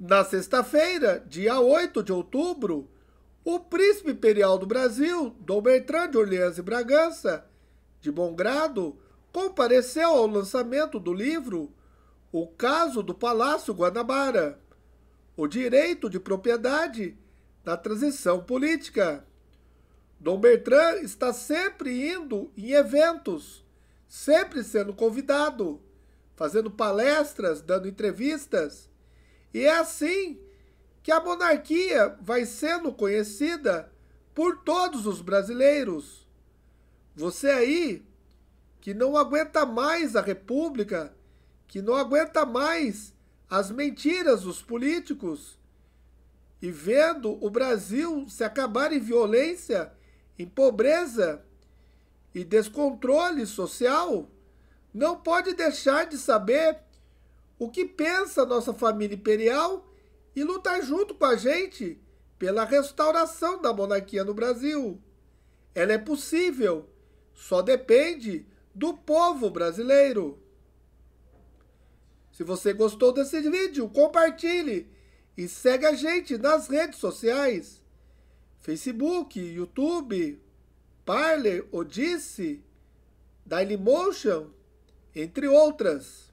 Na sexta-feira, dia 8 de outubro, o príncipe imperial do Brasil, Dom Bertrand de Orleans e Bragança, de bom grado, compareceu ao lançamento do livro O Caso do Palácio Guanabara: O Direito de Propriedade na Transição Política. Dom Bertrand está sempre indo em eventos, sempre sendo convidado, fazendo palestras, dando entrevistas e é assim que a monarquia vai sendo conhecida por todos os brasileiros. Você aí que não aguenta mais a república, que não aguenta mais as mentiras dos políticos, e vendo o Brasil se acabar em violência, em pobreza e descontrole social, não pode deixar de saber o que pensa nossa família imperial e lutar junto com a gente pela restauração da monarquia no Brasil. Ela é possível, só depende do povo brasileiro. Se você gostou desse vídeo, compartilhe e segue a gente nas redes sociais. Facebook, YouTube, Parler, Odisse, Dailymotion, entre outras.